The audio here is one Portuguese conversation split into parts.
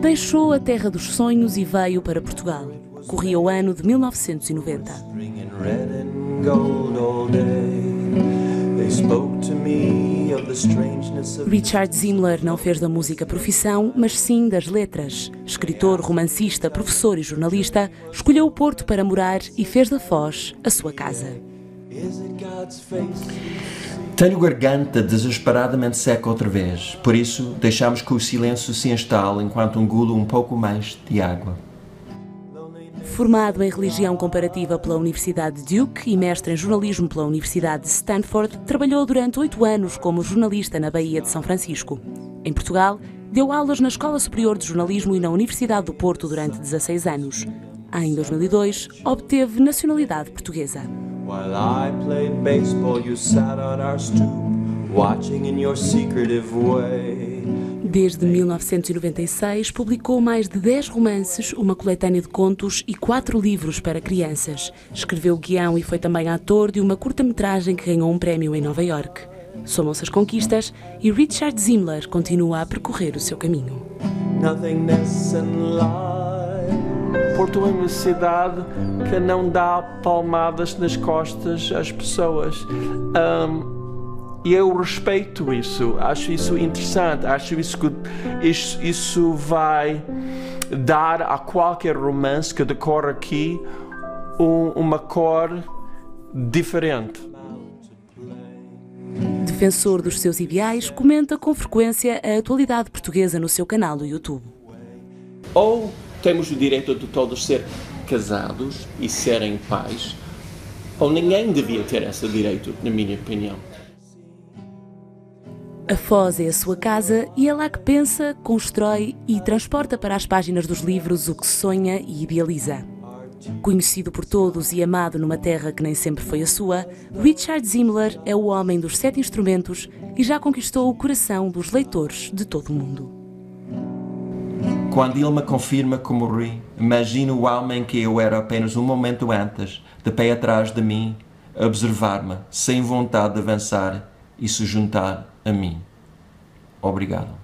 Deixou a terra dos sonhos e veio para Portugal. Corria o ano de 1990. Richard Zimler não fez da música profissão, mas sim das letras. Escritor, romancista, professor e jornalista, escolheu o Porto para morar e fez da Foz a sua casa. Tenho garganta desesperadamente seca outra vez, por isso deixamos que o silêncio se instale enquanto engulo um pouco mais de água. Formado em religião comparativa pela Universidade de Duke e mestre em jornalismo pela Universidade de Stanford, trabalhou durante oito anos como jornalista na Baía de São Francisco. Em Portugal, deu aulas na Escola Superior de Jornalismo e na Universidade do Porto durante 16 anos. Em 2002, obteve nacionalidade portuguesa. While I played baseball, you sat on our stoop, watching in your secretive way. Desde 1996, publicou mais de 10 romances, uma coletânea de contos e quatro livros para crianças. Escreveu guião e foi também ator de uma curta-metragem que ganhou um prémio em Nova York. Somam-se as conquistas e Richard Zimler continua a percorrer o seu caminho. Porto é uma cidade que não dá palmadas nas costas às pessoas. Um, e eu respeito isso, acho isso interessante, acho isso que isso, isso vai dar a qualquer romance que decorre aqui um, uma cor diferente. Defensor dos seus ideais, comenta com frequência a atualidade portuguesa no seu canal do YouTube. Ou temos o direito de todos ser casados e serem pais, ou ninguém devia ter esse direito, na minha opinião. A Foz é a sua casa e é lá que pensa, constrói e transporta para as páginas dos livros o que sonha e idealiza. Conhecido por todos e amado numa terra que nem sempre foi a sua, Richard Zimmler é o homem dos sete instrumentos e já conquistou o coração dos leitores de todo o mundo. Quando ele me confirma como Rui, imagino o homem que eu era apenas um momento antes, de pé atrás de mim, observar-me, sem vontade de avançar e se juntar a mim. Obrigado.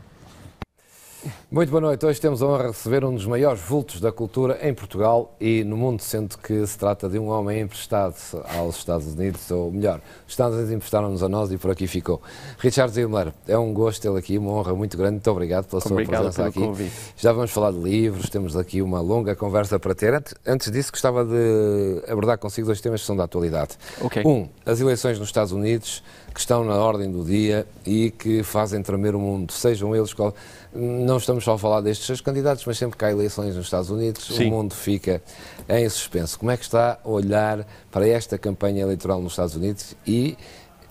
Muito boa noite. Hoje temos a honra de receber um dos maiores vultos da cultura em Portugal e no mundo, sendo que se trata de um homem emprestado aos Estados Unidos, ou melhor, os Estados Unidos emprestaram-nos a nós e por aqui ficou. Richard Zimler, é um gosto tê-lo aqui, uma honra muito grande. Muito obrigado pela obrigado sua presença aqui. Convite. Já vamos falar de livros, temos aqui uma longa conversa para ter. Antes disso, gostava de abordar consigo dois temas que são da atualidade. Okay. Um, as eleições nos Estados Unidos que estão na ordem do dia e que fazem tremer o mundo, sejam eles qual. Não estamos só a falar destes seis candidatos, mas sempre que há eleições nos Estados Unidos, Sim. o mundo fica em suspenso. Como é que está a olhar para esta campanha eleitoral nos Estados Unidos e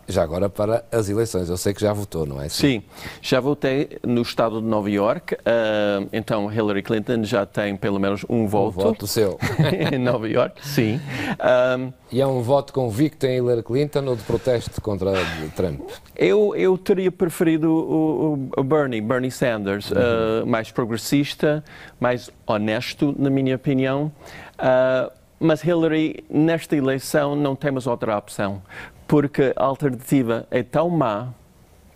já agora para as eleições. Eu sei que já votou, não é? Sim, Sim já votei no estado de Nova York. Uh, ah, então Hillary Clinton já tem pelo menos um voto. Um voto seu. em Nova York. Sim. Um, ah, e é um voto convicto em Hillary Clinton ou de protesto contra Trump? Eu, eu teria preferido o, o Bernie, Bernie Sanders, ah, uhum. uh, mais progressista, mais honesto, na minha opinião. Uh, mas Hillary, nesta eleição, não temos outra opção, porque a alternativa é tão má,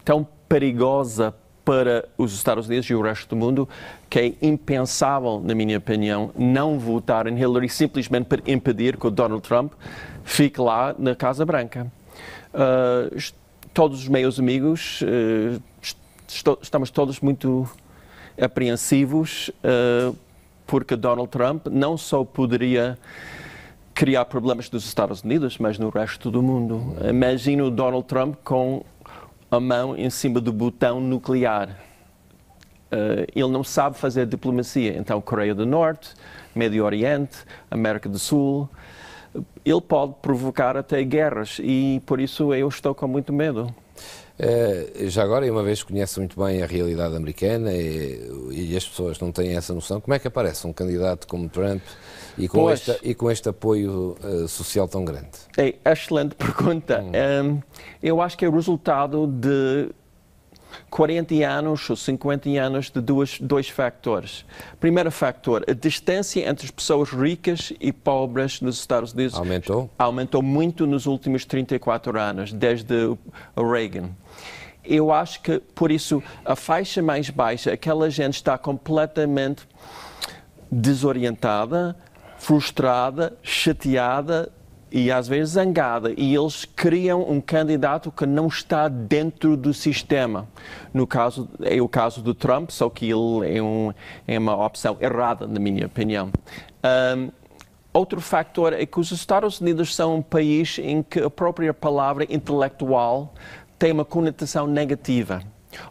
tão perigosa para os Estados Unidos e o resto do mundo que é impensável, na minha opinião, não votar em Hillary simplesmente para impedir que o Donald Trump fique lá na Casa Branca. Uh, todos os meus amigos, uh, estamos todos muito apreensivos uh, porque Donald Trump não só poderia criar problemas dos Estados Unidos, mas no resto do mundo. Imagino Donald Trump com a mão em cima do botão nuclear. Uh, ele não sabe fazer diplomacia. Então, Coreia do Norte, Médio Oriente, América do Sul, ele pode provocar até guerras e por isso eu estou com muito medo. Eh, já agora, e uma vez que conhece muito bem a realidade americana e, e, as pessoas não têm essa noção, como é que aparece um candidato como Trump e com, este, e com este apoio uh, social tão grande? É, excelente pergunta. Hum. Um, ehm, eu acho que é o resultado de 40 anos ou 50 anos de duas, dois factores. Primeiro fator, a distância entre as pessoas ricas e pobres nos Estados Unidos aumentou, aumentou muito nos últimos 34 anos, desde o Reagan eu acho que, por isso, a faixa mais baixa, aquela gente está completamente desorientada, frustrada, chateada e às vezes zangada. E eles criam um candidato que não está dentro do sistema. No caso, é o caso do Trump, só que ele é, um, é uma opção errada, na minha opinião. Um, Outro factor é que os Estados Unidos são um país em que a própria palavra intelectual tem uma conotação negativa.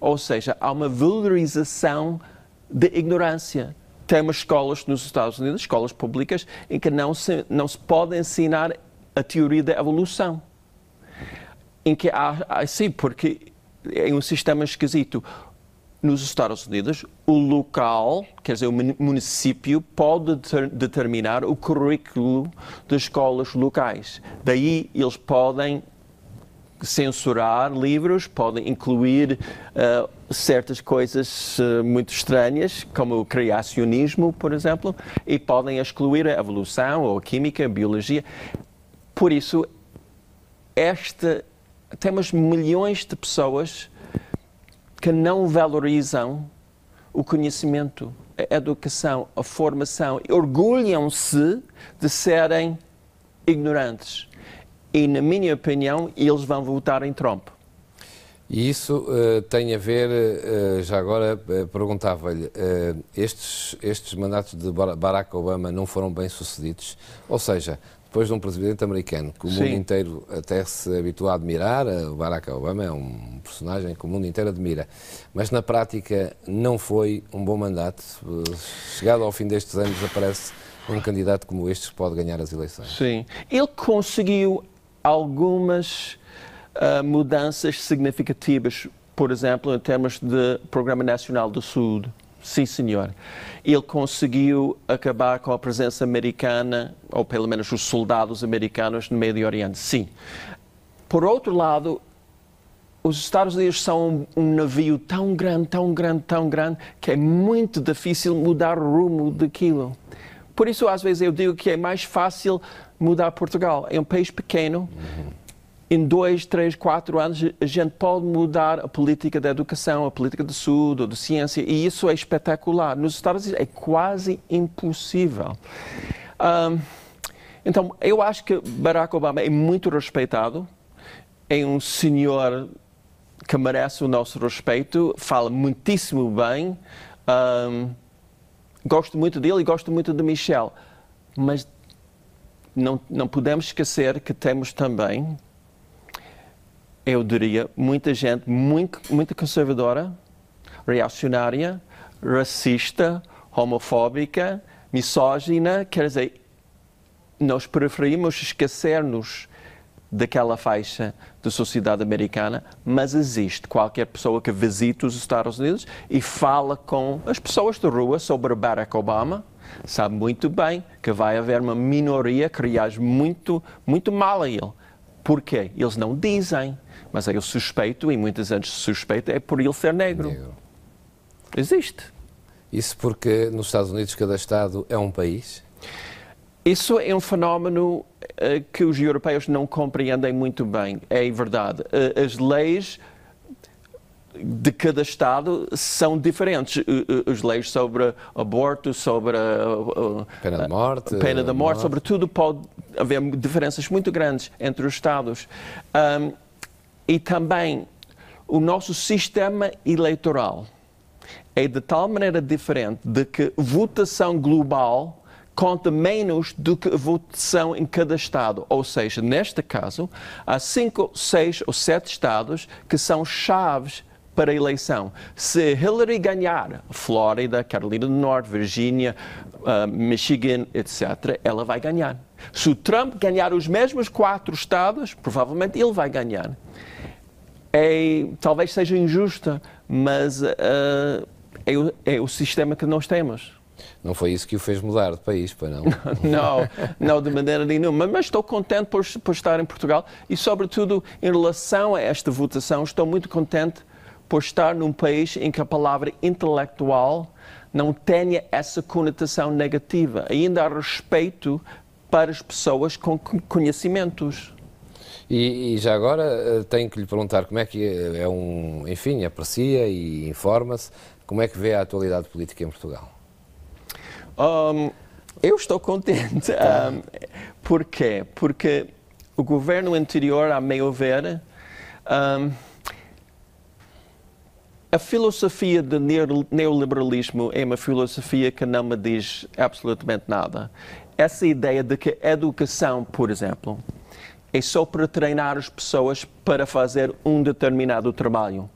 Ou seja, há uma valorização da ignorância. Temos escolas nos Estados Unidos, escolas públicas, em que não se, não se pode ensinar a teoria da evolução. Em que há, sim, porque é um sistema esquisito. Nos Estados Unidos, o local, quer dizer, o município, pode ter, determinar o currículo das escolas locais. Daí eles podem censurar livros, podem incluir uh, certas coisas uh, muito estranhas, como o criacionismo, por exemplo, e podem excluir a evolução, ou a química, a biologia. Por isso, esta, temos milhões de pessoas que não valorizam o conhecimento, a educação, a formação, orgulham-se de serem ignorantes e, na minha opinião, eles vão votar em Trump. E isso uh, tem a ver, uh, já agora uh, perguntava-lhe, estes, estes mandatos de Barack Obama não foram bem sucedidos? Ou seja, depois de um presidente americano que o Sim. mundo inteiro até se habituou a admirar, o Barack Obama é um personagem que o mundo inteiro admira, mas na prática não foi um bom mandato. Chegado ao fim destes anos, aparece um candidato como este que pode ganhar as eleições. Sim, ele conseguiu algumas uh, mudanças significativas, por exemplo, em termos de Programa Nacional do Sul. Sim, senhor. Ele conseguiu acabar com a presença americana, ou pelo menos os soldados americanos no Médio Oriente. Sim. Por outro lado, os Estados Unidos são um navio tão grande, tão grande, tão grande, que é muito difícil mudar o rumo daquilo. Por isso, às vezes, eu digo que é mais fácil mudar Portugal. É um país pequeno. Uhum. Em dois, três, quatro anos, a gente pode mudar a política da educação, a política do Sul ou de ciência, e isso é espetacular. Nos Estados Unidos é quase impossível. Um, então, eu acho que Barack Obama é muito respeitado, é um senhor que merece o nosso respeito, fala muitíssimo bem. Um, gosto muito dele e gosto muito de Michel, mas não, não podemos esquecer que temos também, eu diria, muita gente muito, muito conservadora, reacionária, racista, homofóbica, misógina, quer dizer, nós preferimos esquecer-nos daquela faixa de sociedade americana, mas existe qualquer pessoa que visite os Estados Unidos e fala com as pessoas de rua sobre Barack Obama, sabe muito bem que vai haver uma minoria que reage muito, muito mal a ele. Porquê? Eles não dizem, mas eu suspeito, e muitas vezes suspeito, é por ele ser negro. negro. Existe. Isso porque nos Estados Unidos cada Estado é um país? Isso é um fenómeno uh, que os europeus não compreendem muito bem, é verdade. Uh, as leis de cada Estado são diferentes. As eh, leis sobre aborto, sobre pena de morte, pena de morte, é? sobre tudo pode haver diferenças muito grandes entre os Estados. Um, e também o nosso sistema eleitoral é de tal maneira diferente de que votação global conta menos do que a votação em cada estado. Ou seja, neste caso, há cinco, seis ou sete estados que são chaves para a eleição. Se Hillary ganhar Flórida, Carolina do Norte, Virgínia, uh, Michigan, etc., ela vai ganhar. Se o Trump ganhar os mesmos quatro estados, provavelmente ele vai ganhar. É, talvez seja injusta, mas uh, é, o, é o sistema que nós temos. Não foi isso que o fez mudar de país, para não? não, não, de maneira nenhuma. Mas estou contente por, por estar em Portugal e, sobretudo, em relação a esta votação, estou muito contente por estar num país em que a palavra intelectual não tenha essa conotação negativa. Ainda há respeito para as pessoas com conhecimentos. E, e, já agora eh, tenho que lhe perguntar como é que eh, é um, enfim, aprecia e informa-se, como é que vê a atualidade política em Portugal? Um, eu estou contente. Um, tá. por quê? Porque o governo anterior, a meu ver, um, a filosofia do neoliberalismo é uma filosofia que não me diz absolutamente nada. Essa ideia de que a educação, por exemplo, é só para treinar as pessoas para fazer um determinado trabalho.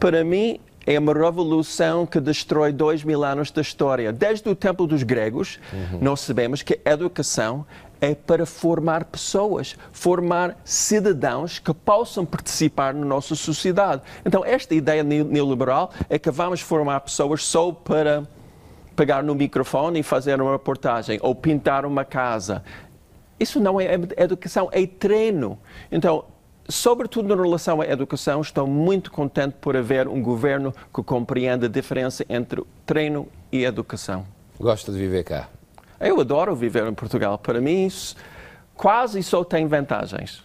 Para mim, é uma revolução que destrói dois mil anos da história. Desde o tempo dos gregos, uhum. nós sabemos que a educação é para formar pessoas, formar cidadãos que possam participar na nossa sociedade. Então, esta ideia neoliberal é que vamos formar pessoas só para pegar no microfone e fazer uma reportagem ou pintar uma casa. Isso não é educação, é treino. Então, sobretudo na relação à educação, estou muito contente por haver um governo que compreenda a diferença entre treino e educação. Gosta de viver cá? Eu adoro viver em Portugal. Para mim, isso quase só tem vantagens.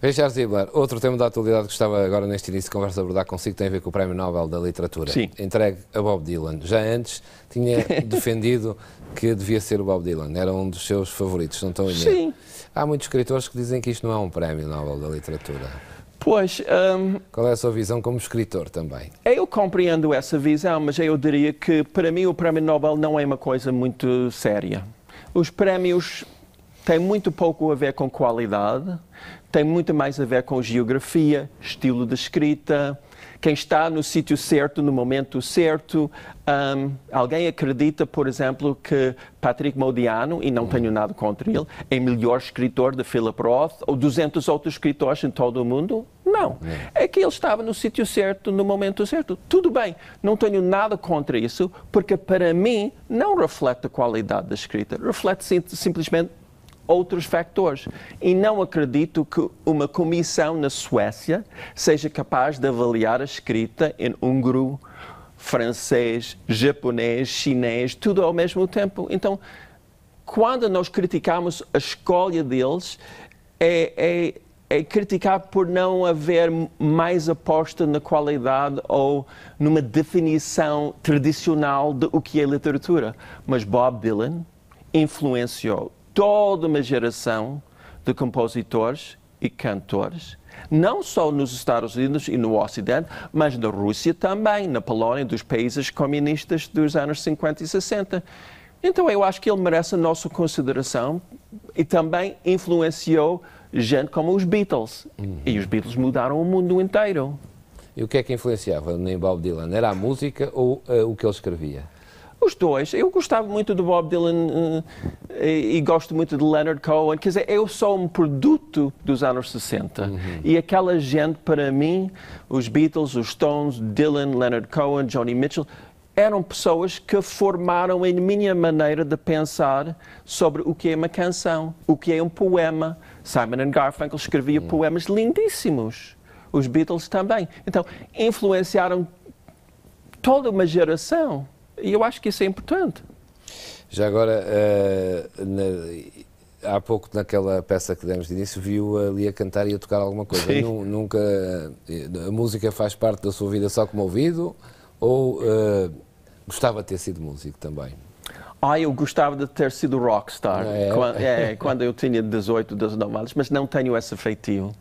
Richard Zibler, outro tema da atualidade que estava agora neste início de conversa a abordar consigo tem a ver com o Prémio Nobel da Literatura, Sim. entregue a Bob Dylan. Já antes tinha defendido que devia ser o Bob Dylan, era um dos seus favoritos, não estão em Sim. Há muitos escritores que dizem que isto não é um Prémio Nobel da Literatura. Pois. Um, Qual é a sua visão como escritor também? Eu compreendo essa visão, mas eu diria que para mim o Prémio Nobel não é uma coisa muito séria. Os prémios têm muito pouco a ver com qualidade tem muito mais a ver com geografia, estilo de escrita, quem está no sítio certo, no momento certo. Um, alguém acredita, por exemplo, que Patrick Modiano, e não tenho nada contra ele, é melhor escritor de Philip Roth ou 200 outros escritores em todo o mundo? Não. É. é que ele estava no sítio certo, no momento certo. Tudo bem, não tenho nada contra isso, porque para mim não reflete a qualidade da escrita, reflete simplesmente outros factores. E não acredito que uma comissão na Suécia seja capaz de avaliar a escrita em húngaro, francês, japonês, chinês, tudo ao mesmo tempo. Então, quando nós criticamos a escolha deles, é, é, é, criticar por não haver mais aposta na qualidade ou numa definição tradicional de o que é literatura. Mas Bob Dylan influenciou toda uma geração de compositores e cantores, não só nos Estados Unidos e no Ocidente, mas na Rússia também, na Polónia, dos países comunistas dos anos 50 e 60. Então eu acho que ele merece a nossa consideração e também influenciou gente como os Beatles. Uhum. E os Beatles mudaram o mundo inteiro. E o que é que influenciava nem Bob Dylan? Era a música ou uh, o que ele escrevia? Os dois. Eu gostava muito do Bob Dylan eh, e, e, gosto muito de Leonard Cohen. Quer dizer, eu é sou um produto dos anos 60. Uhum. E aquela gente, para mim, os Beatles, os Stones, Dylan, Leonard Cohen, Johnny Mitchell, eram pessoas que formaram a minha maneira de pensar sobre o que é uma canção, o que é um poema. Simon and Garfunkel escrevia uhum. poemas lindíssimos. Os Beatles também. Então, influenciaram toda uma geração. E eu acho que isso é importante. Já agora, uh, na, há pouco naquela peça que demos de início, viu ali a cantar e a tocar alguma coisa. Nunca eh, a música faz parte da sua vida só como ouvido ou uh, gostava de ter sido músico também? Ah, eu gostava de ter sido rockstar é. Quando, é, quando, eu tinha 18, 19 anos, mas não tenho esse feitio.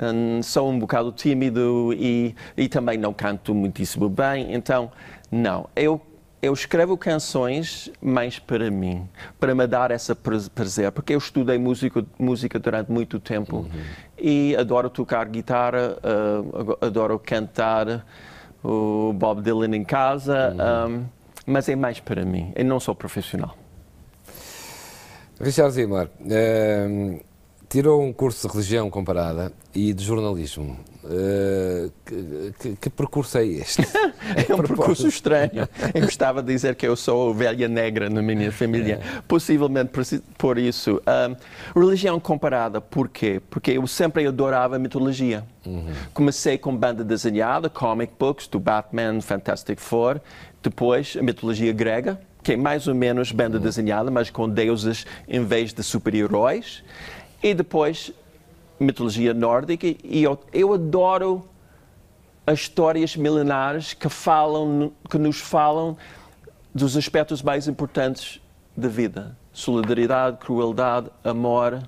Um, sou um bocado tímido e, e também não canto muitíssimo bem, então, não. Eu eu escrevo canções mais para mim, para me dar essa prazer, porque eu estudei música, música durante muito tempo uhum. e adoro tocar guitarra, uh, adoro cantar o Bob Dylan em casa, uhum. um, ah, mas é mais para mim, eu não sou profissional. Richard Zimmer, eh, Tirou um curso de religião comparada e de jornalismo. Uh, que, que, que, percurso é este? é um percurso estranho. Eu gostava de dizer que eu sou velha negra na minha família, é. possivelmente por isso. religião comparada, quê? Porque eu sempre adorava mitologia. Uhum. Comecei com banda desenhada, comic books, do Batman, Fantastic Four, depois a mitologia grega, que é mais ou menos banda uhum. desenhada, mas com deuses em vez de super-heróis. E depois, mitologia nórdica, e eu, eu adoro as histórias milenares que falam, que nos falam dos aspectos mais importantes da vida: solidariedade, crueldade, amor.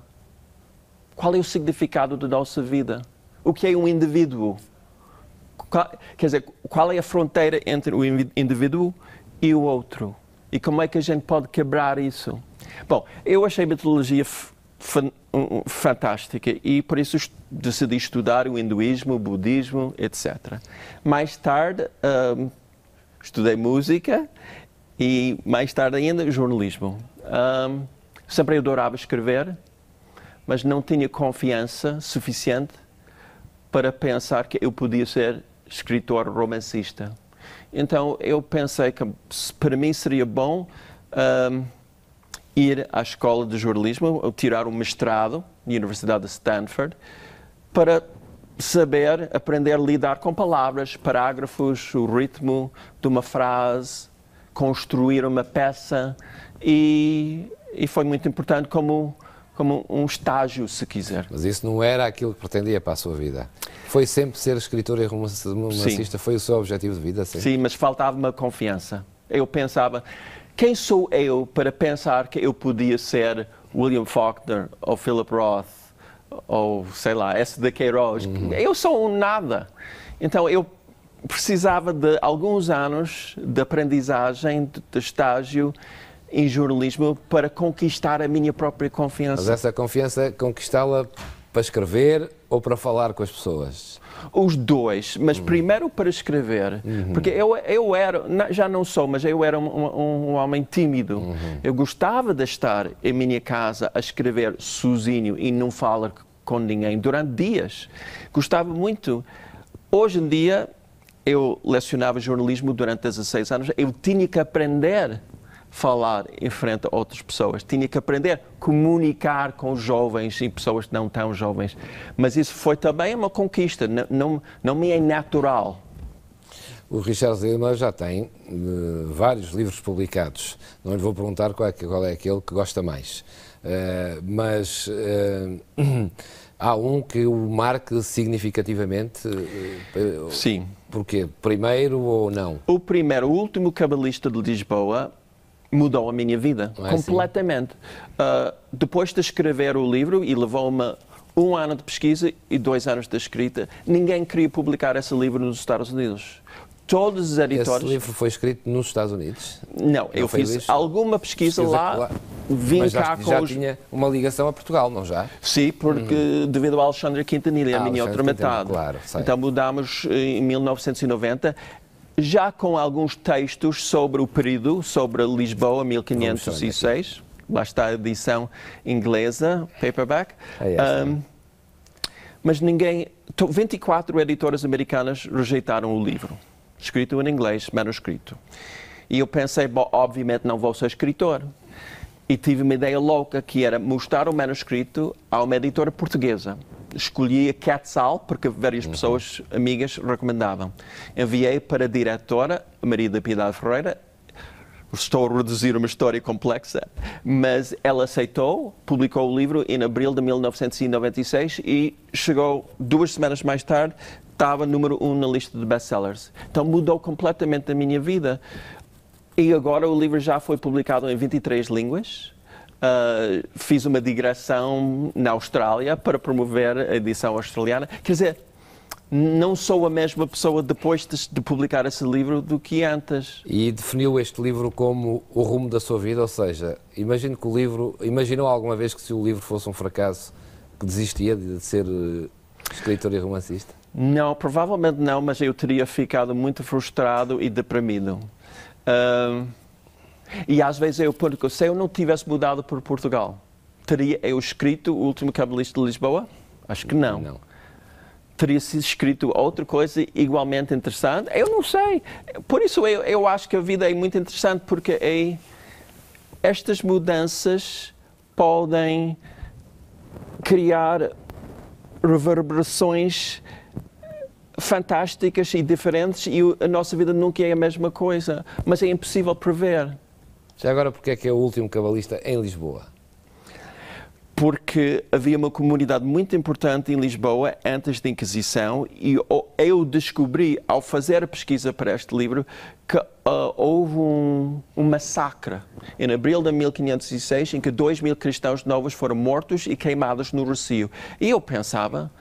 Qual é o significado da nossa vida? O que é um indivíduo? Qual, quer dizer, qual é a fronteira entre o indivíduo e o outro? E como é que a gente pode quebrar isso? Bom, eu achei a mitologia fantástica e por isso decidi estudar o hinduísmo, o budismo, etc. Mais tarde um, estudei música e mais tarde ainda jornalismo. Um, sempre adorava escrever, mas não tinha confiança suficiente para pensar que eu podia ser escritor romancista. Então eu pensei que para mim seria bom um, ir à escola de jornalismo, tirar um mestrado na Universidade de Stanford, para saber aprender a lidar com palavras, parágrafos, o ritmo de uma frase, construir uma peça e, e foi muito importante como como um estágio, se quiser. Mas isso não era aquilo que pretendia para a sua vida. Foi sempre ser escritor e romancista, sim. foi o seu objetivo de vida? Sempre. Sim, mas faltava uma confiança. Eu pensava, quem sou eu para pensar que eu podia ser William Faulkner ou Philip Roth ou sei lá, S. de Queiroz? Uhum. Eu sou um nada. Então eu precisava de alguns anos de aprendizagem, de, estágio em jornalismo para conquistar a minha própria confiança. Mas essa confiança conquistá-la para escrever ou para falar com as pessoas? os dois, mas hum. primeiro para escrever, uhum. porque eu, eu era, já não sou, mas eu era um, um, um homem tímido. Uhum. Eu gostava de estar em minha casa a escrever sozinho e não falar com ninguém durante dias. Gostava muito. Hoje em dia, eu lecionava jornalismo durante 16 anos, eu tinha que aprender falar em frente a outras pessoas, tinha que aprender a comunicar com jovens e pessoas não tão jovens. Mas isso foi também uma conquista, não, não, não me é natural. O Richard Lima já tem uh, vários livros publicados. Não lhe vou perguntar qual é, qual é aquele que gosta mais. Uh, mas uh, há um que o marque significativamente. Sim. Porquê? Primeiro ou não? O primeiro, o último cabalista de Lisboa, mudou a minha vida é assim? completamente. Assim? Uh, depois de escrever o livro, e levou-me um ano de pesquisa e dois anos de escrita, ninguém queria publicar esse livro nos Estados Unidos. Todos os editores. Esse livro foi escrito nos Estados Unidos? Não, não eu fiz isso? alguma pesquisa, pesquisa lá, lá, vim Mas cá já, com já os... tinha uma ligação a Portugal, não já? Sim, porque uhum. devido ao Alexandre Quintanilha, ah, a minha Alexandre outra metade. claro, então mudámos eh, em 1990 já com alguns textos sobre o período, sobre Lisboa, 1506. Lá está a edição inglesa, paperback. um, é mas ninguém. 24 editoras americanas rejeitaram o livro, escrito em inglês, manuscrito. E eu pensei, bom, obviamente não vou ser escritor. E tive uma ideia louca que era mostrar o manuscrito a uma editora portuguesa escolhi a Cat's porque várias uhum. pessoas, amigas, recomendavam. Enviei para a diretora, Maria da Piedade Ferreira, estou a reduzir uma história complexa, mas ela aceitou, publicou o livro em abril de 1996 e chegou duas semanas mais tarde, estava número um na lista de bestsellers Então mudou completamente a minha vida. E agora o livro já foi publicado em 23 línguas Uh, fiz uma digressão na Austrália para promover a edição australiana. Quer dizer, não sou a mesma pessoa depois de, de, publicar esse livro do que antes. E definiu este livro como o rumo da sua vida, ou seja, imagino que o livro, imaginou alguma vez que se o livro fosse um fracasso, que desistia de ser eh, escritor e romancista? Não, provavelmente não, mas eu teria ficado muito frustrado e deprimido. Uh, e às vezes eu pergunto, se eu não tivesse mudado por Portugal, teria eu escrito o último cabalista de Lisboa? Acho que não. não. Teria sido escrito outra coisa igualmente interessante? Eu não sei. Por isso eu, eu acho que a vida é muito interessante, porque é, estas mudanças podem criar reverberações fantásticas e diferentes e a nossa vida nunca é a mesma coisa, mas é impossível prever. Já agora, porque é que é o último cabalista em Lisboa? Porque havia uma comunidade muito importante em Lisboa antes da Inquisição e eu descobri, ao fazer a pesquisa para este livro, que uh, houve um, um, massacre em abril de 1506 em que 2 mil cristãos novos foram mortos e queimados no Rocio. E eu pensava,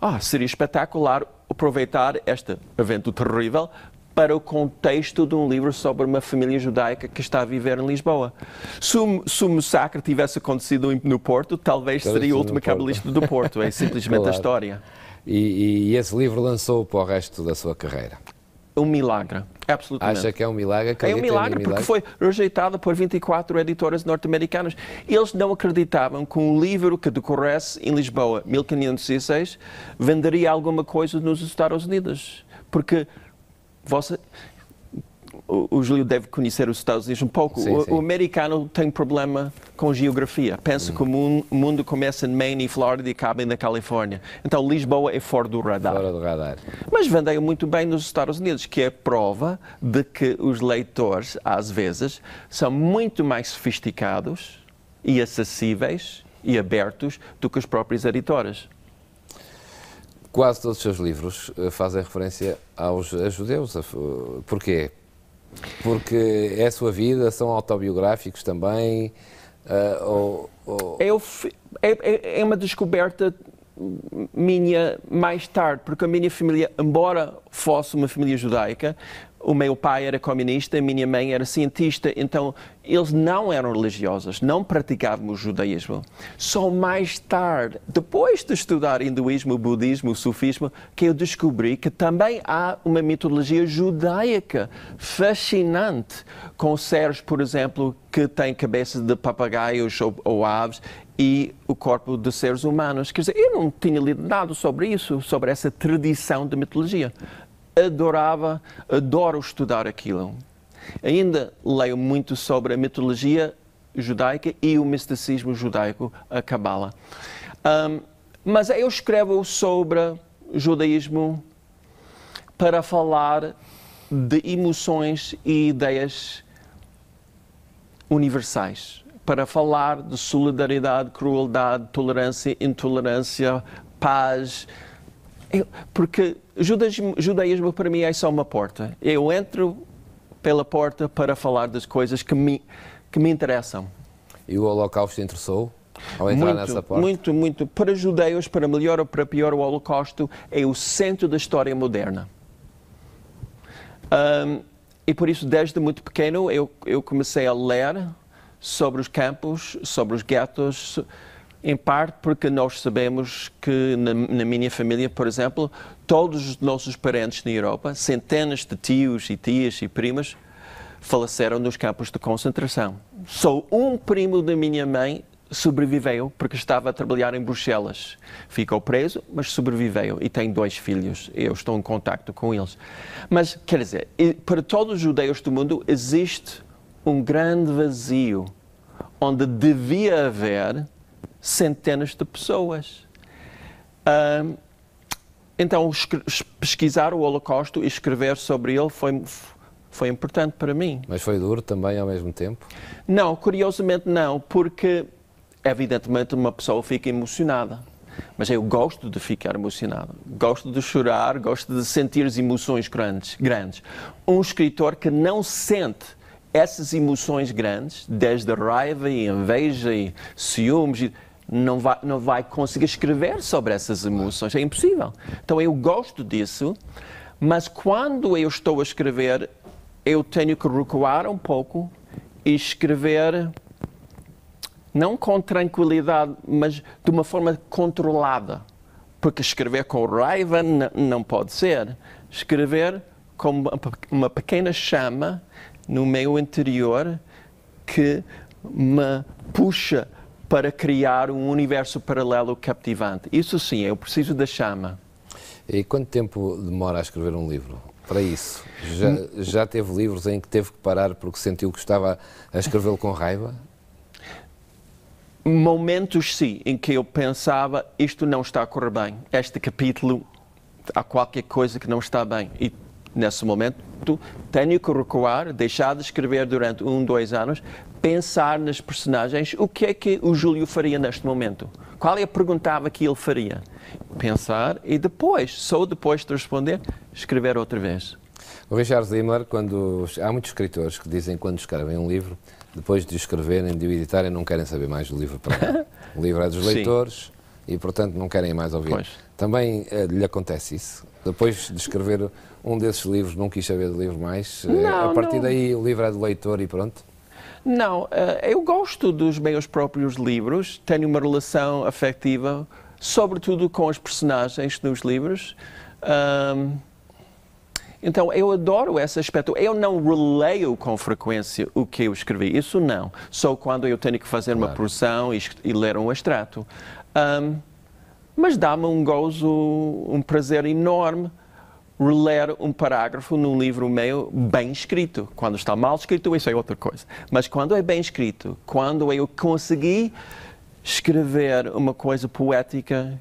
ah, seria espetacular aproveitar este evento terrível para o contexto de um livro sobre uma família judaica que está a viver em Lisboa. Se o, se o massacre tivesse acontecido no Porto, talvez seria o último cabalista do Porto. É simplesmente claro. a história. E, e esse livro lançou para o resto da sua carreira? um milagre. Absolutamente. Acha que é um milagre? Acredita é um milagre, milagre porque foi rejeitado por 24 editoras norte-americanas. Eles não acreditavam que um livro que decorresse em Lisboa, 1506, venderia alguma coisa nos Estados Unidos. Porque você, o, o Júlio deve conhecer os Estados Unidos um pouco. Sim, o, sim. o, americano tem problema com geografia. Pensa hum. que o mundo, começa em Maine e Flórida e acaba na Califórnia. Então Lisboa é fora do radar. Fora do radar. Mas vendeu muito bem nos Estados Unidos, que é prova de que os leitores, às vezes, são muito mais sofisticados e acessíveis e abertos do que os próprios editores. Quase todos os seus livros eh, fazem referência aos eh, a judeus. Eh, porquê? Porque é a sua vida, são autobiográficos também. Uh, ou, ou... É é, é, é, uma descoberta minha mais tarde, porque a minha família, embora fosse uma família judaica, o meu pai era comunista, a minha mãe era cientista, então eles não eram religiosos, não praticavam o judaísmo. Só mais tarde, depois de estudar hinduísmo, budismo, sufismo, que eu descobri que também há uma mitologia judaica fascinante, com seres, por exemplo, que têm cabeças de papagaios ou, ou aves e o corpo de seres humanos. Quer dizer, eu não tinha lido nada sobre isso, sobre essa tradição de mitologia adorava, adoro estudar aquilo. Ainda leio muito sobre a mitologia judaica e o misticismo judaico, a Kabbalah. Um, mas eu escrevo sobre judaísmo para falar de emoções e ideias universais, para falar de solidariedade, crueldade, tolerância, intolerância, paz. Eu, porque judaísmo, judaísmo para mim é só uma porta. Eu entro pela porta para falar das coisas que me, que me interessam. E o Holocausto interessou? Ao entrar muito, nessa porta? muito, muito. Para judeus, para melhor ou para pior, o Holocausto é o centro da história moderna. Um, e por isso, desde muito pequeno, eu, eu comecei a ler sobre os campos, sobre os guetos, em parte porque nós sabemos que na, na, minha família, por exemplo, todos os nossos parentes na Europa, centenas de tios e tias e primas, faleceram nos campos de concentração. Só um primo da minha mãe sobreviveu porque estava a trabalhar em Bruxelas. Ficou preso, mas sobreviveu e tem dois filhos. Eu estou em contato com eles. Mas, quer dizer, para todos os judeus do mundo existe um grande vazio onde devia haver centenas de pessoas. Uh, então, pesquisar o Holocausto e escrever sobre ele foi, foi importante para mim. Mas foi duro também ao mesmo tempo? Não, curiosamente não, porque evidentemente uma pessoa fica emocionada. Mas eu gosto de ficar emocionado, gosto de chorar, gosto de sentir as emoções grandes. grandes. Um escritor que não sente essas emoções grandes, desde raiva e inveja e ciúmes, não vai, não vai conseguir escrever sobre essas emoções. É impossível. Então eu gosto disso, mas quando eu estou a escrever, eu tenho que recuar um pouco e escrever não com tranquilidade, mas de uma forma controlada. Porque escrever com raiva não pode ser. Escrever com uma pequena chama no meu interior que me puxa para criar um universo paralelo captivante. Isso sim, eu preciso da chama. E quanto tempo demora a escrever um livro? Para isso, já, já teve livros em que teve que parar porque sentiu que estava a escrevê-lo com raiva? Momentos, sim, em que eu pensava isto não está a correr bem, este capítulo há qualquer coisa que não está bem. E nesse momento tenho que recuar, deixar de escrever durante um, dois anos pensar nas personagens, o que é que o Júlio faria neste momento? Qual é a perguntava que ele faria? Pensar e depois, só depois de responder, escrever outra vez. O Richard Zimmer, quando há muitos escritores que dizem quando escrevem um livro, depois de o escreverem, de o editarem, não querem saber mais do livro para O livro é dos leitores Sim. e, portanto, não querem mais ouvir. Pois. Também uh, lhe acontece isso. Depois de escrever um desses livros, não quis saber do livro mais. Eh, não, a partir não. daí, o livro é do leitor e pronto. Não, eh, eu gosto dos meus próprios livros, tenho uma relação afetiva, sobretudo com os personagens dos livros. Um, então eu adoro esse aspecto. Eu não releio com frequência o que eu escrevi, isso não. Só quando eu tenho que fazer claro. uma produção e, e, ler um extrato. Um, mas dá-me um gozo, um prazer enorme ler um parágrafo num livro meu bem escrito. Quando está mal escrito, isso é outra coisa. Mas quando é bem escrito, quando eu consegui escrever uma coisa poética,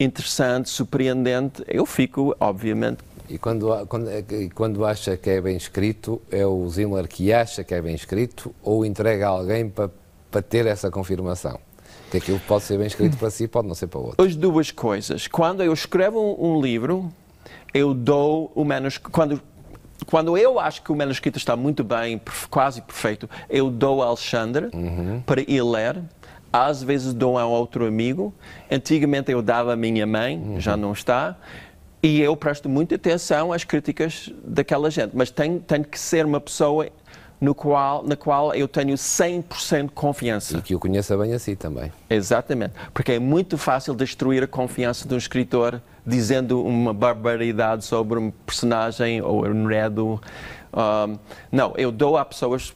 interessante, surpreendente, eu fico, obviamente. E quando, quando, é quando acha que é bem escrito, é o Zimler que acha que é bem escrito ou entrega a alguém para, para ter essa confirmação? Que aquilo é pode ser bem escrito para si, pode não ser para outro. As duas coisas. Quando eu escrevo um livro, eu dou o manuscrito. Quando, quando eu acho que o manuscrito está muito bem, quase perfeito, eu dou a Alexandre uhum. para ir ler. Às vezes dou a outro amigo. Antigamente eu dava à minha mãe, uhum. já não está. E eu presto muita atenção às críticas daquela gente. Mas tem, tem que ser uma pessoa no qual, na qual eu tenho 100% confiança. E que o conheça bem assim também. Exatamente, porque é muito fácil destruir a confiança de um escritor dizendo uma barbaridade sobre um personagem ou um enredo. Um, não, eu dou a pessoas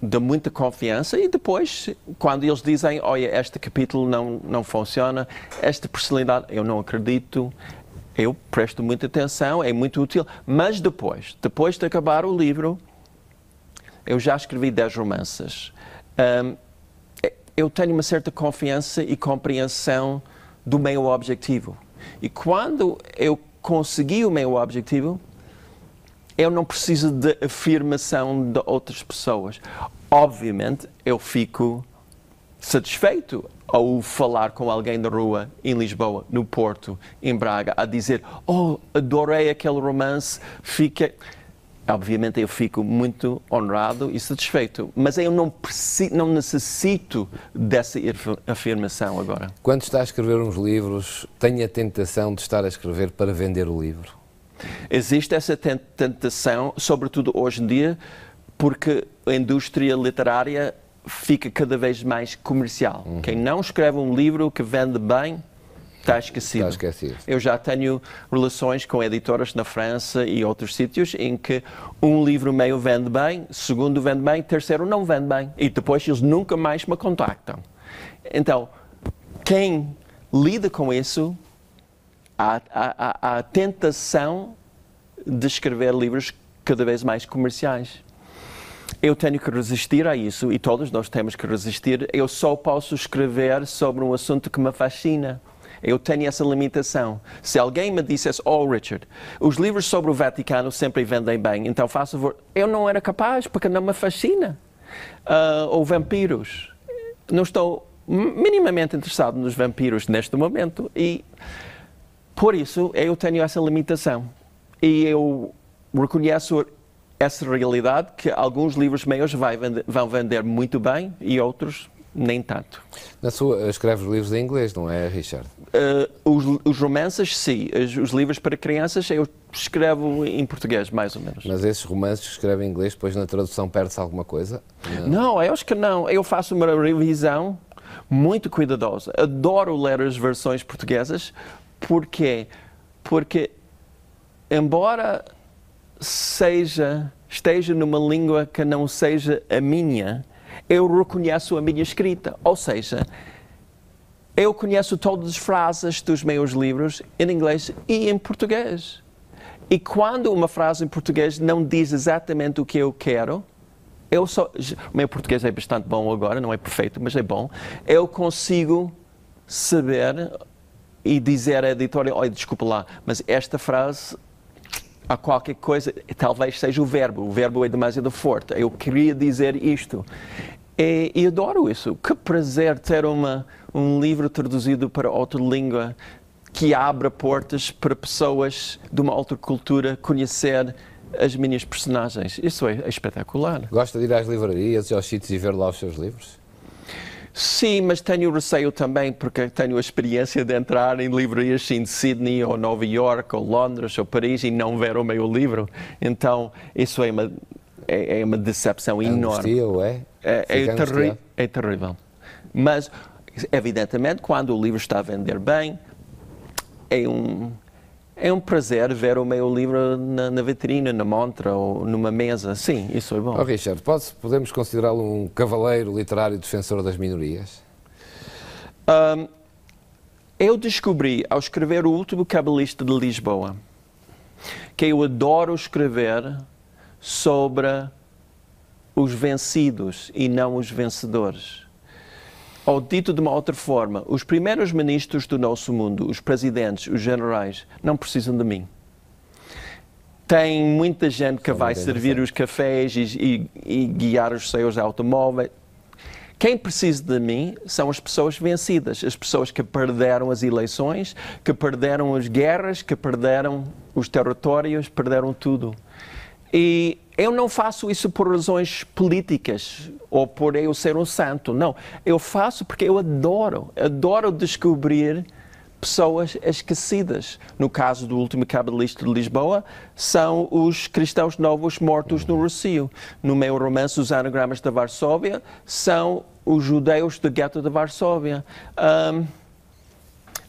de muita confiança e depois, quando eles dizem, olha, este capítulo não, não funciona, esta personalidade eu não acredito, eu presto muita atenção, é muito útil, mas depois, depois de acabar o livro, eu já escrevi 10 romances. Um, eu tenho uma certa confiança e compreensão do meu objetivo. E quando eu consegui o meu objetivo, eu não preciso de afirmação de outras pessoas. Obviamente, eu fico satisfeito ao falar com alguém na rua, em Lisboa, no Porto, em Braga, a dizer: Oh, adorei aquele romance, fica obviamente eu fico muito honrado e satisfeito, mas eu não, preciso, não necessito dessa afirmação agora. Quando está a escrever uns livros, tem a tentação de estar a escrever para vender o livro? Existe essa tentação, sobretudo hoje em dia, porque a indústria literária fica cada vez mais comercial. Uhum. Quem não escreve um livro que vende bem Está esquecido. Está esquecido. Eu já tenho relações com editoras na França e outros sítios em que um livro meio vende bem, segundo vende bem, terceiro não vende bem. E depois eles nunca mais me contactam. Então, quem lida com isso, há, há, há, a tentação de escrever livros cada vez mais comerciais. Eu tenho que resistir a isso e todos nós temos que resistir. Eu só posso escrever sobre um assunto que me fascina eu tenho essa limitação. Se alguém me dissesse, oh Richard, os livros sobre o Vaticano sempre vendem bem, então faça favor. Eu não era capaz, porque não me fascina. Uh, ou vampiros. Não estou minimamente interessado nos vampiros neste momento e por isso eu tenho essa limitação. E eu reconheço essa realidade que alguns livros meus vão vender muito bem e outros nem tanto. Na sua, escreve livros em inglês, não é, Richard? Uh, os, os, romances, sim. Os, os, livros para crianças eu escrevo em português, mais ou menos. Mas esses romances que escreve em inglês, depois na tradução perde-se alguma coisa? Não. não, eu acho que não. Eu faço uma revisão muito cuidadosa. Adoro ler as versões portuguesas. Porquê? Porque, embora seja esteja numa língua que não seja a minha, eu reconheço a minha escrita. Ou seja, eu conheço todas as frases dos meus livros em inglês e em português. E quando uma frase em português não diz exatamente o que eu quero, eu só. O meu português é bastante bom agora, não é perfeito, mas é bom. Eu consigo saber e dizer à editora: olha, desculpa lá, mas esta frase há qualquer coisa, talvez seja o verbo, o verbo é demasiado forte, eu queria dizer isto. E, e, adoro isso. Que prazer ter uma, um livro traduzido para outra língua que abra portas para pessoas de uma outra cultura conhecer as minhas personagens. Isso é, é espetacular. Gosta de ir às livrarias e aos sítios e ver lá os seus livros? Sim, mas tenho receio também, porque tenho a experiência de entrar em livrarias em Sydney, ou Nova York, ou Londres, ou Paris e não ver o meu livro. Então, isso é uma, é, é uma decepção é enorme. Angustia, é, é, terri é terrível. Mas, evidentemente, quando o livro está a vender bem, é um, é um prazer ver o meu livro na, na vitrina, na montra ou numa mesa. Sim, isso é bom. Oh, Richard, pode, podemos considerá-lo um cavaleiro literário defensor das minorias? Um, eu descobri, ao escrever o último cabalista de Lisboa, que eu adoro escrever sobre os vencidos e não os vencedores. Ou dito de uma outra forma, os primeiros ministros do nosso mundo, os presidentes, os generais, não precisam de mim. Tem muita gente que vai servir os cafés e, e, e guiar os seus automóveis. Quem precisa de mim são as pessoas vencidas, as pessoas que perderam as eleições, que perderam as guerras, que perderam os territórios, perderam tudo. E eu não faço isso por razões políticas ou por eu ser um santo, não. Eu faço porque eu adoro, adoro descobrir pessoas esquecidas. No caso do último cabalista de Lisboa, são os cristãos novos mortos no Rocio. No meu romance, Os Anagramas da Varsóvia, são os judeus do gueto de Varsóvia. Um,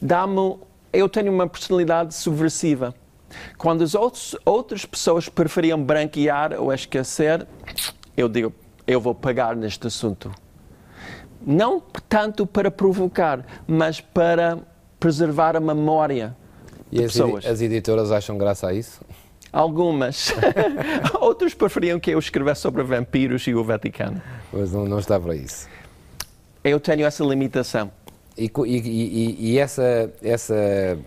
dá-me. Eu tenho uma personalidade subversiva quando as outros, outras pessoas preferiam branquear ou esquecer, eu digo, eu vou pagar neste assunto. Não tanto para provocar, mas para preservar a memória e de as pessoas. as editoras acham graça a isso? Algumas. Outros preferiam que eu escrevesse sobre vampiros e o Vaticano. Mas não, não está para isso. Eu tenho essa limitação e, e, e, essa, essa,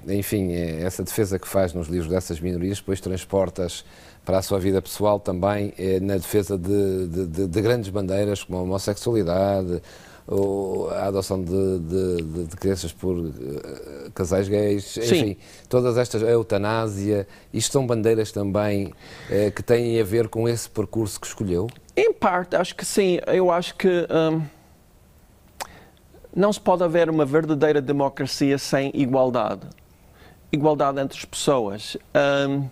enfim, eh, essa defesa que faz nos livros dessas minorias, depois transportas para a sua vida pessoal também eh, na defesa de, de, de, grandes bandeiras como a homossexualidade, ou a adoção de, de crianças por eh, casais gays, Sim. enfim, todas estas, a eutanásia, isto são bandeiras também eh, que têm a ver com esse percurso que escolheu? Em parte, acho que sim. Eu acho que. Um não se pode haver uma verdadeira democracia sem igualdade. Igualdade entre as pessoas. Um,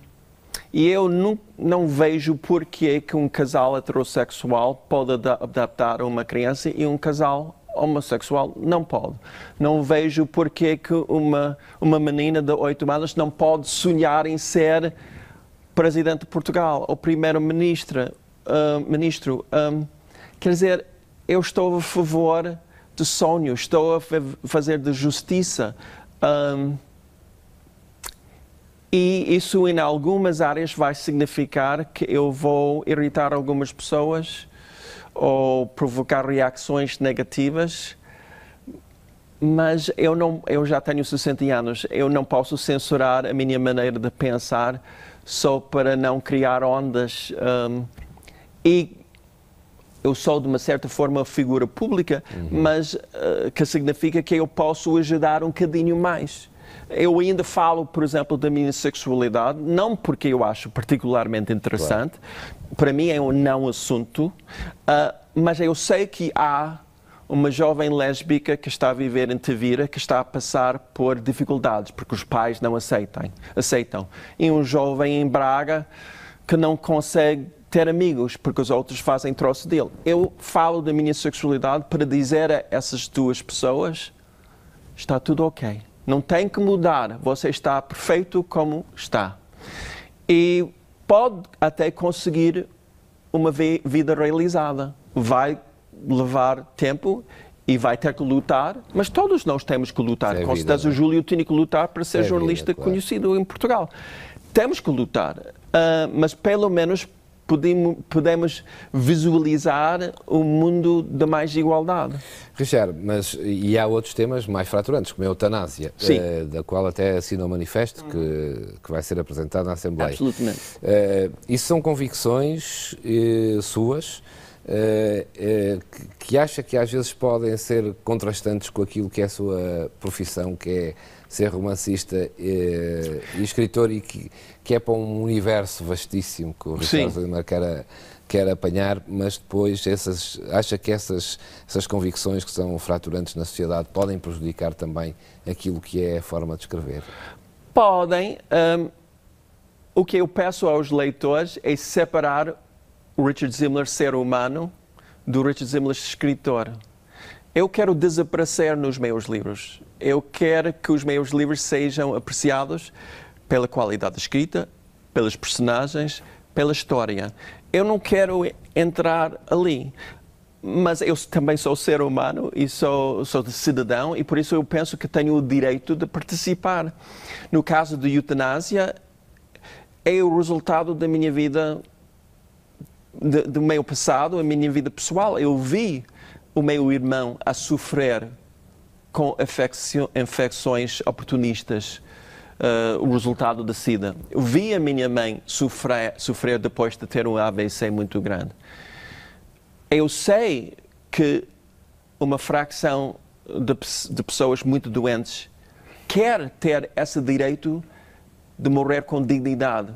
e eu não, não vejo porquê é que um casal heterossexual pode adaptar a uma criança e um casal homossexual não pode. Não vejo porquê é que uma, uma menina de 8 anos não pode sonhar em ser presidente de Portugal ou primeiro-ministro. Uh, ah, ministro, um, quer dizer, eu estou a favor de sonho, estou a fazer de justiça. Um, e isso, em algumas áreas, vai significar que eu vou irritar algumas pessoas ou provocar reações negativas. Mas eu, não, eu já tenho 60 anos, eu não posso censurar a minha maneira de pensar só para não criar ondas. Um, e eu sou de uma certa forma figura pública, uhum. mas uh, que significa que eu posso ajudar um bocadinho mais. Eu ainda falo, por exemplo, da minha sexualidade, não porque eu acho particularmente interessante, claro. para mim é um não assunto, uh, mas eu sei que há uma jovem lésbica que está a viver em Tavira, que está a passar por dificuldades, porque os pais não aceitam. aceitam. E um jovem em Braga que não consegue ter amigos, porque os outros fazem troço dele. Eu falo da minha sexualidade para dizer a essas duas pessoas: está tudo ok. Não tem que mudar, você está perfeito como está. E pode até conseguir uma vida realizada. Vai levar tempo e vai ter que lutar, mas todos nós temos que lutar. É Com certeza, o é? Júlio tinha que lutar para ser é jornalista vida, claro. conhecido em Portugal. Temos que lutar, uh, mas pelo menos podemos, visualizar o um mundo de mais igualdade. Richard, mas e há outros temas mais fraturantes, como é a eutanásia, eh, da qual até assinou o manifesto que, que vai ser apresentado na Assembleia. Absolutamente. Eh, isso são convicções eh, suas eh, eh, que, que acha que às vezes podem ser contrastantes com aquilo que é a sua profissão, que é ser romancista e, eh, e escritor e que, que, é para um universo vastíssimo que o Richard Zimmer quer, quer apanhar, mas depois essas, acha que essas, essas convicções que são fraturantes na sociedade podem prejudicar também aquilo que é a forma de escrever? Podem. Um, o que eu peço aos leitores é separar o Richard Zimmer ser humano do Richard Zimler escritor. Eu quero desaparecer nos meus livros eu quero que os meus livros sejam apreciados pela qualidade escrita, pelas personagens, pela história. Eu não quero entrar ali mas eu também sou ser humano e sou, sou cidadão e por isso eu penso que tenho o direito de participar. No caso de eutanásia, é o resultado da minha vida, do meu passado, a minha vida pessoal. Eu vi o meu irmão a sofrer com infecções oportunistas. Uh, o resultado da SIDA. Eu vi a minha mãe sofrer, sofrer depois de ter um AVC muito grande. Eu sei que uma fração de, de pessoas muito doentes quer ter esse direito de morrer com dignidade,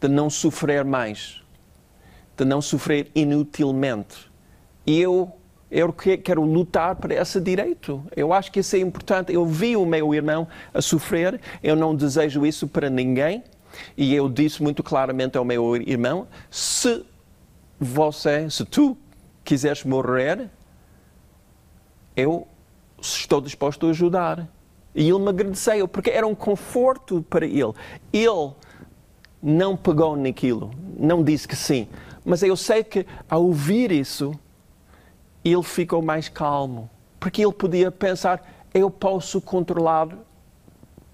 de não sofrer mais, de não sofrer inutilmente. Eu é eu quero lutar para esse direito. Eu acho que isso é importante. Eu vi o meu irmão a sofrer, eu não desejo isso para ninguém. E eu disse muito claramente ao meu irmão: se você, se tu quiseres morrer, eu estou disposto a ajudar. E ele me agradeceu, porque era um conforto para ele. Ele não pegou naquilo, não disse que sim. Mas eu sei que ao ouvir isso, ele ficou mais calmo, porque ele podia pensar: eu posso controlar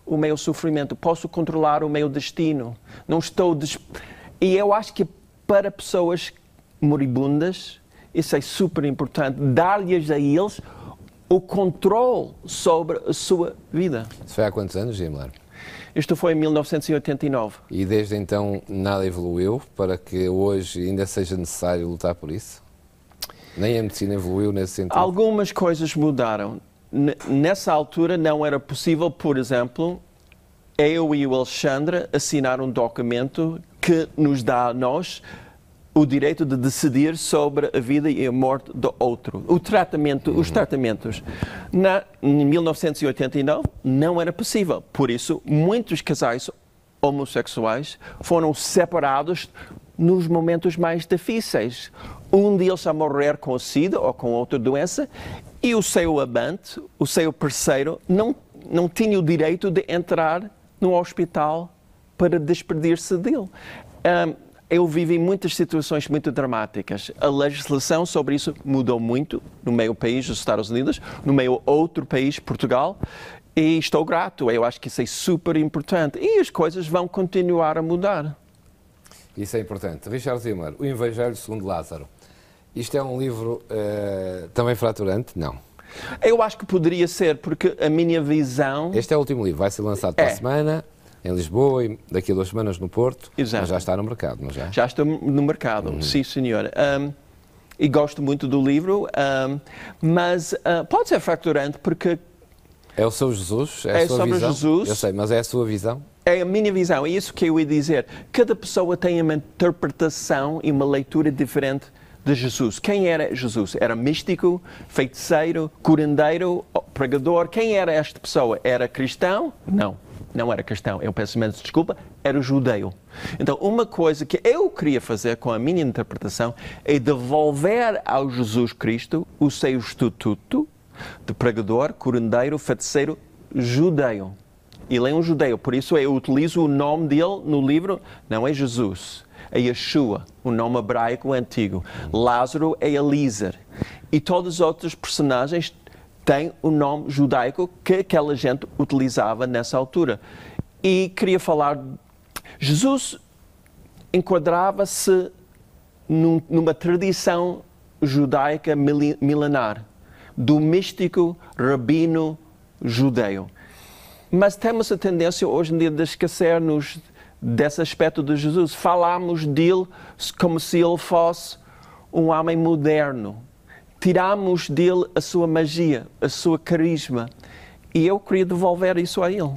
o meu sofrimento, posso controlar o meu destino, não estou. Des... E eu acho que para pessoas moribundas, isso é super importante, dar-lhes a eles o controle sobre a sua vida. Isso foi há quantos anos, Himmler? Isto foi em 1989. E desde então nada evoluiu para que hoje ainda seja necessário lutar por isso? Nem a medicina evoluiu nesse sentido. Algumas coisas mudaram. nessa altura não era possível, por exemplo, eu e o Alexandre assinar um documento que nos dá a nós o direito de decidir sobre a vida e a morte do outro. O tratamento, os uhum. tratamentos. Na, em 1989 não era possível. Por isso, muitos casais homossexuais foram separados nos momentos mais difíceis um deles a morrer com SIDA ou com outra doença, e o seu amante, o seu parceiro, não, não tinha o direito de entrar no hospital para despedir-se dele. Um, eu vivi muitas situações muito dramáticas. A legislação sobre isso mudou muito no meu país, os Estados Unidos, no meu outro país, Portugal, e estou grato. Eu acho que isso é super importante. E as coisas vão continuar a mudar. Isso é importante. Richard Zimmer, o Evangelho segundo Lázaro. Isto é um livro uh, também fraturante? Não. Eu acho que poderia ser, porque a minha visão. Este é o último livro, vai ser lançado é. para a é. semana em Lisboa e daqui a duas semanas no Porto. Exato. Mas já está no mercado, não já? Já está no mercado, uhum. sim, senhora. Um, e gosto muito do livro, um, mas uh, pode ser fraturante porque. É o seu Jesus? É, a é sua sobre visão? Jesus. Eu sei, mas é a sua visão? É a minha visão, é isso que eu ia dizer. Cada pessoa tem uma interpretação e uma leitura diferente de Jesus. Quem era Jesus? Era místico, feiticeiro, curandeiro, pregador? Quem era esta pessoa? Era cristão? Não, não era cristão. Eu peço imenso desculpa, era judeu. Então, uma coisa que eu queria fazer com a minha interpretação é devolver ao Jesus Cristo o seu estatuto de pregador, curandeiro, feiticeiro, judeu. Ele é um judeu, por isso eu utilizo o nome dele no livro, não é Jesus é Yeshua, o nome hebraico antigo. Lázaro é Elízer. E todos os outros personagens têm o nome judaico que aquela gente utilizava nessa altura. E queria falar. Jesus enquadrava-se num, numa tradição judaica milenar, do místico rabino judeu. Mas temos a tendência hoje em dia de esquecer-nos desse aspecto de Jesus. Falamos dele como se ele fosse um homem moderno. Tiramos dele a sua magia, a sua carisma. E eu queria devolver isso a ele.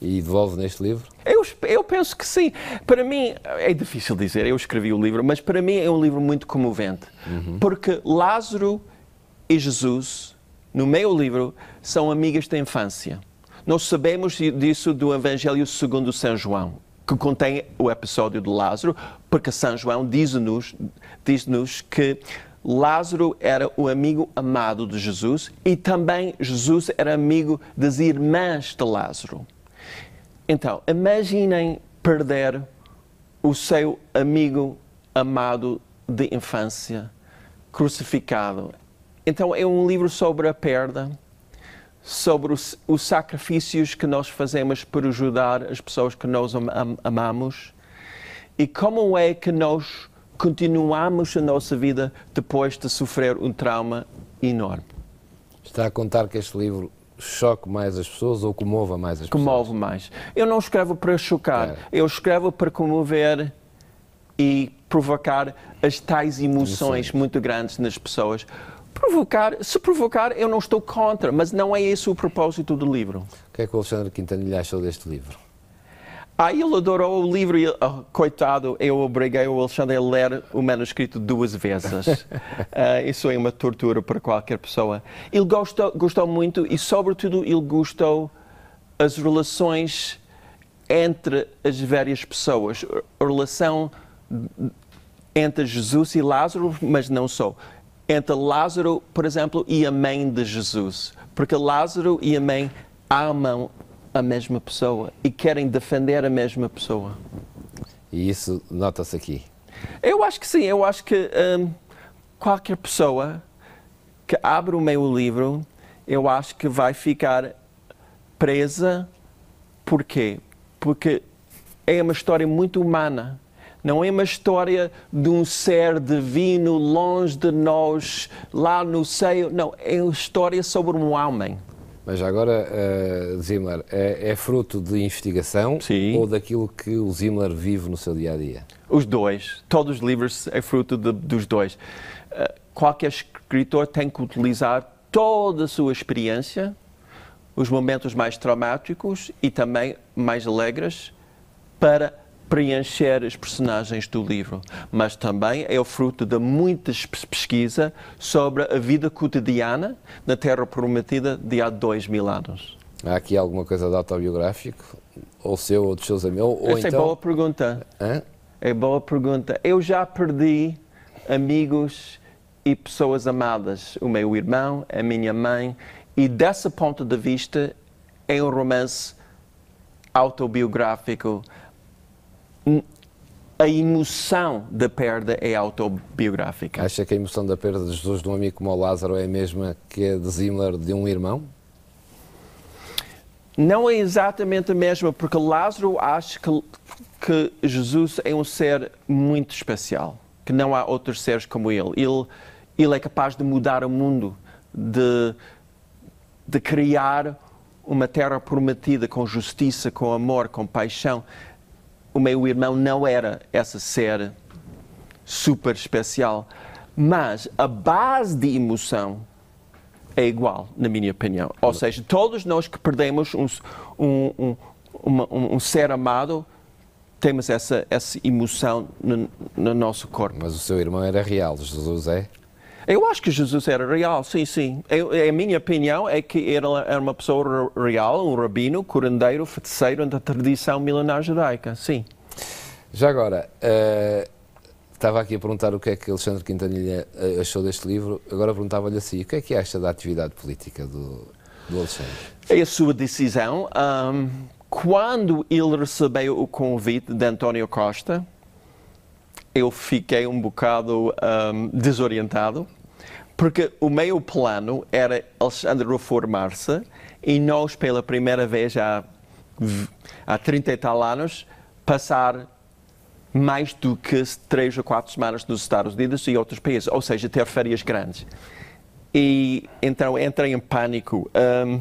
E devolve neste livro? Eu, eu penso que sim. Para mim, é difícil dizer, eu escrevi o livro, mas para mim é um livro muito comovente. Uhum. Porque Lázaro e Jesus, no meu livro, são amigas da infância. Nós sabemos disso do Evangelho segundo São João que contém o episódio de Lázaro, porque São João diz-nos diz que Lázaro era o amigo amado de Jesus e também Jesus era amigo das irmãs de Lázaro. Então, imaginem perder o seu amigo amado de infância crucificado. Então, é um livro sobre a perda sobre os, os, sacrifícios que nós fazemos para ajudar as pessoas que nós am, am, amamos e como é que nós continuamos a nossa vida depois de sofrer um trauma enorme. Está a contar que este livro choque mais as pessoas ou comova mais as pessoas? Comove mais. Eu não escrevo para chocar, é. eu escrevo para comover e provocar as tais emoções, emoções. muito grandes nas pessoas Provocar, se provocar, eu não estou contra, mas não é esse o propósito do livro. O que é que o Alexandre Quintanilha achou deste livro? Ah, ele adorou o livro e, oh, coitado, eu obriguei o Alexandre a ler o manuscrito duas vezes. uh, isso é uma tortura para qualquer pessoa. Ele gostou, gostou muito e, sobretudo, ele gostou as relações entre as várias pessoas. A relação entre Jesus e Lázaro, mas não só entre Lázaro, por exemplo, e a mãe de Jesus, porque Lázaro e a mãe amam a mesma pessoa e querem defender a mesma pessoa. E isso nota-se aqui? Eu acho que sim, eu acho que um, qualquer pessoa que abre o meu livro, eu acho que vai ficar presa. Porquê? Porque é uma história muito humana não é uma história de um ser divino longe de nós, lá no seio. Não, é uma história sobre um homem. Mas agora, uh, eh, Zimmer, é, é, fruto de investigação Sim. ou daquilo que o Zimmer vive no seu dia a dia? Os dois. Todos os livros é fruto de, dos dois. Uh, qualquer escritor tem que utilizar toda a sua experiência, os momentos mais traumáticos e também mais alegres, para preencher as personagens do livro, mas também é o fruto de muitas pesquisa sobre a vida cotidiana na Terra Prometida de há dois mil anos. Há aqui alguma coisa de autobiográfico? Ou seu ou dos seus amigos? Ou Essa é então... é boa pergunta. Hã? É boa pergunta. Eu já perdi amigos e pessoas amadas. O meu irmão, a minha mãe. E desse ponto de vista, é um romance autobiográfico a emoção da perda é autobiográfica. Acha que a emoção da perda de Jesus de um amigo como o Lázaro é a mesma que a de Zimler de um irmão? Não é exatamente a mesma, porque Lázaro acha que, que Jesus é um ser muito especial, que não há outros seres como ele. Ele, ele é capaz de mudar o mundo, de, de criar uma terra prometida com justiça, com amor, com paixão. O Meu Irmão não era essa ser super especial, mas a base de emoção é igual, na minha opinião. Ou seja, todos nós que perdemos um, um, um, um ser amado, temos essa, essa emoção no, no, nosso corpo. Mas o seu irmão era real, Jesus é? Eu acho que Jesus era real, sim, sim. Eu, é a minha opinião é que ele era uma pessoa real, um rabino, curandeiro, feiticeiro da tradição milenar judaica, sim. Já agora, uh, estava aqui a perguntar o que é que Alexandre Quintanilha eh, achou deste livro, agora perguntava-lhe assim, o que é que acha da atividade política do, do Alexandre? É a sua decisão. Um, quando ele recebeu o convite de António Costa, eu fiquei um bocado um, desorientado porque o meio plano era Alexandre reformar-se e nós, pela primeira vez há, há 30 e tal anos, passar mais do que três ou quatro semanas nos Estados Unidos e outros países, ou seja, ter férias grandes. E então entrei em pânico. Um,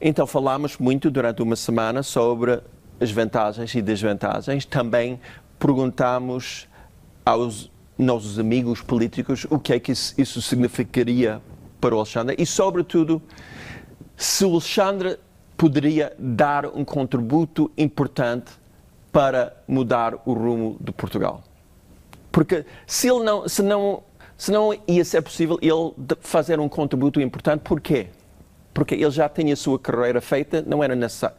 então falámos muito durante uma semana sobre as vantagens e desvantagens. Também perguntámos aos nós, os amigos políticos, o que é que isso, isso significaria para o Alexandre e, sobretudo, se o Alexandre poderia dar um contributo importante para mudar o rumo de Portugal. Porque se ele não, se não, se não ia ser possível ele fazer um contributo importante, porquê? Porque ele já tinha a sua carreira feita, não era necessário.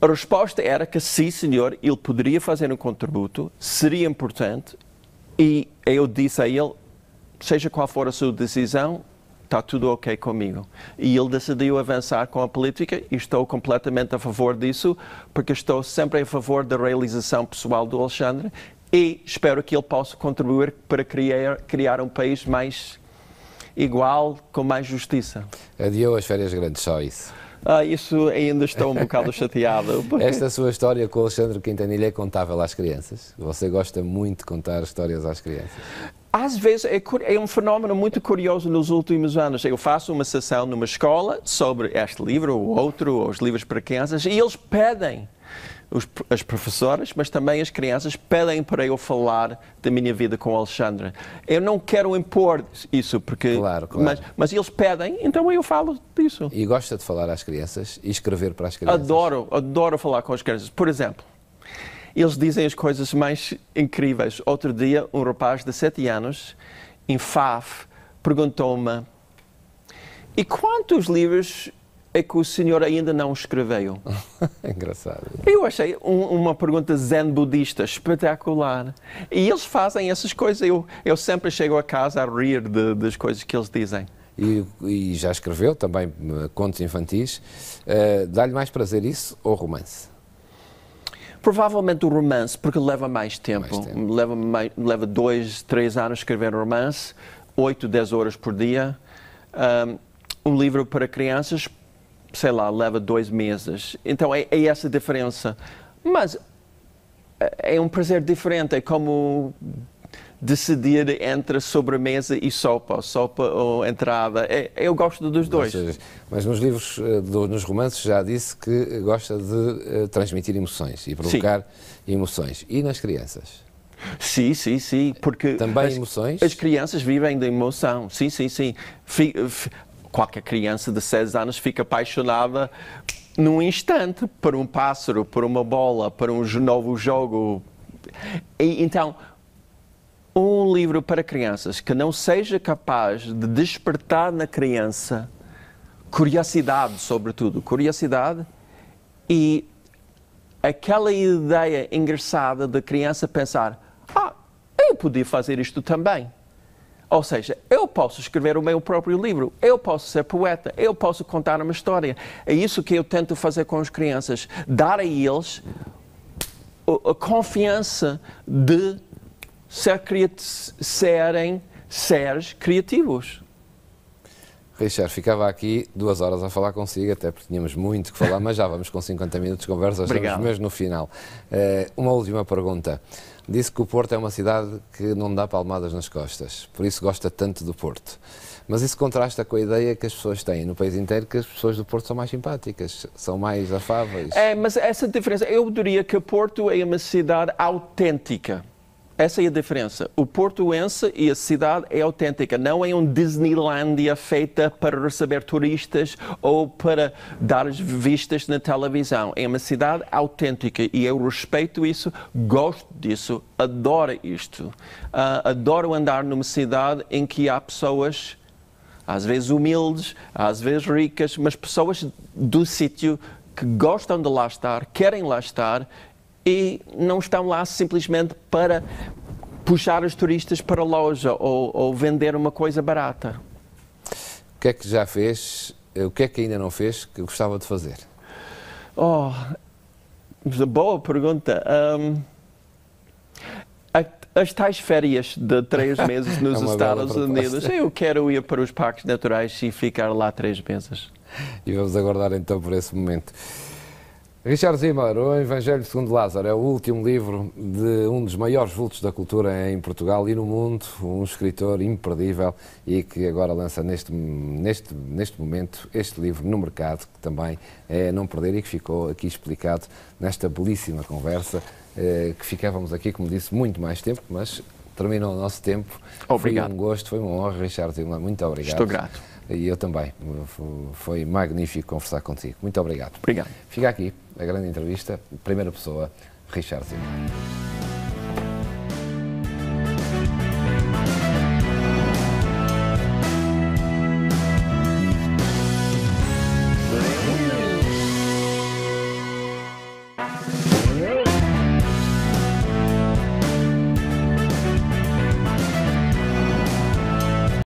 A resposta era que sim, senhor, ele poderia fazer um contributo, seria importante e eu disse a ele: seja qual for a sua decisão, está tudo ok comigo. E ele decidiu avançar com a política e estou completamente a favor disso, porque estou sempre a favor da realização pessoal do Alexandre e espero que ele possa contribuir para criar, criar um país mais igual, com mais justiça. Adiou as férias grandes, só isso. Ah, isso ainda estou um bocado chateado. Porque... Esta sua história com o Alexandre Quintanilha é contável às crianças? Você gosta muito de contar histórias às crianças? Às vezes é, é, um fenómeno muito curioso nos últimos anos. Eu faço uma sessão numa escola sobre este livro ou outro, ou os livros para crianças, e eles pedem os, as professoras, mas também as crianças pedem para eu falar da minha vida com o Alexandre. Eu não quero impor isso, porque. Claro, claro. Mas, mas eles pedem, então eu falo disso. E gosta de falar às crianças e escrever para as crianças? Adoro, adoro falar com as crianças. Por exemplo, eles dizem as coisas mais incríveis. Outro dia, um rapaz de 7 anos, em Faf, perguntou-me: E quantos livros é que o senhor ainda não escreveu? Engraçado. Eu achei um, uma pergunta zen budista espetacular. E eles fazem essas coisas. Eu, eu sempre chego a casa a rir de, das coisas que eles dizem. E, e já escreveu também eh, contos infantis. Uh, Dá-lhe mais prazer isso ou romance? Provavelmente o romance, porque leva mais tempo. Mais tempo. Leva, mais, leva dois, três anos escrever romance, oito, dez horas por dia. Um, um livro para crianças sei lá, leva dois meses. Então é, é essa diferença. Mas é, é um prazer diferente, é como decidir entre sobremesa e sopa, sopa ou entrada. É, eu gosto dos dois. Mas, mas nos livros, eh, nos romances, já disse que gosta de eh, transmitir emoções e provocar sim. emoções. E nas crianças? Sim, sim, sim, porque... Também as, emoções? As crianças vivem de emoção, sim, sim, sim qualquer criança de 6 anos fica apaixonada num instante por um pássaro, por uma bola, por um novo jogo. E, então, um livro para crianças que não seja capaz de despertar na criança curiosidade, sobretudo, curiosidade e aquela ideia engraçada da criança pensar: ah, eu podia fazer isto também. Ou seja, eu posso escrever o meu próprio livro, eu posso ser poeta, eu posso contar uma história. É isso que eu tento fazer com as crianças, dar a eles a confiança de ser serem seres criativos. Richard, ficava aqui duas horas a falar consigo, até porque tínhamos muito que falar, mas já vamos com 50 minutos de conversa, estamos mesmo no final. Uh, uma última pergunta disse que o Porto é uma cidade que não dá palmadas nas costas, por isso gosta tanto do Porto. Mas isso contrasta com a ideia que as pessoas têm no país inteiro que as pessoas do Porto são mais simpáticas, são mais afáveis. É, mas essa diferença, eu diria que Porto é uma cidade autêntica. Essa é a diferença. O portuense e a cidade é autêntica, não é um Disneylandia feita para receber turistas ou para dar as vistas na televisão. É uma cidade autêntica e eu respeito isso, gosto disso, adoro isto. Uh, adoro andar numa cidade em que há pessoas, às vezes humildes, às vezes ricas, mas pessoas do sítio que gostam de lá estar, querem lá estar e não estão lá simplesmente para puxar os turistas para a loja ou, ou vender uma coisa barata. O que é que já fez? Eh, o que é que ainda não fez que gostava de fazer? Oh, boa pergunta. Um, as tais férias de três meses nos é Estados Unidos, eu quero ir para os parques naturais e ficar lá três meses. E vamos aguardar então por esse momento. Richard Zimmer, O Evangelho segundo Lázaro, é o último livro de um dos maiores vultos da cultura em Portugal e no mundo, um escritor imperdível e que agora lança neste, neste, neste momento este livro no mercado, que também é não perder e que ficou aqui explicado nesta belíssima conversa, eh, que ficávamos aqui, como disse, muito mais tempo, mas terminou o nosso tempo. Obrigado. Foi um gosto, foi uma honra, Richard Zimmer, muito obrigado. Estou grato. E eu também. Foi magnífico conversar contigo. Muito obrigado. Obrigado. Fica aqui a grande entrevista, primeira pessoa, Richard Zimmer.